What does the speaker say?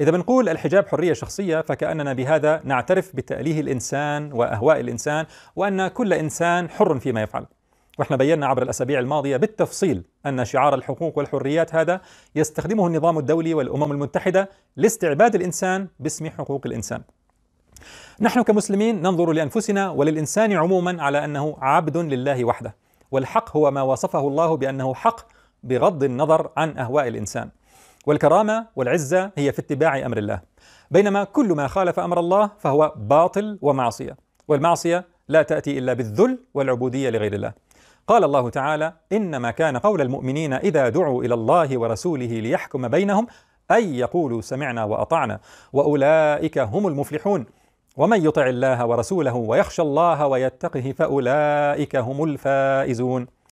إذا بنقول الحجاب حرية شخصية فكأننا بهذا نعترف بتأليه الإنسان وأهواء الإنسان وأن كل إنسان حر فيما يفعل واحنا بينا عبر الاسابيع الماضيه بالتفصيل ان شعار الحقوق والحريات هذا يستخدمه النظام الدولي والامم المتحده لاستعباد الانسان باسم حقوق الانسان. نحن كمسلمين ننظر لانفسنا وللانسان عموما على انه عبد لله وحده، والحق هو ما وصفه الله بانه حق بغض النظر عن اهواء الانسان. والكرامة والعزة هي في اتباع أمر الله بينما كل ما خالف أمر الله فهو باطل ومعصية والمعصية لا تأتي إلا بالذل والعبودية لغير الله قال الله تعالى إنما كان قول المؤمنين إذا دعوا إلى الله ورسوله ليحكم بينهم أن يقولوا سمعنا وأطعنا وأولئك هم المفلحون ومن يطع الله ورسوله ويخشى الله ويتقه فأولئك هم الفائزون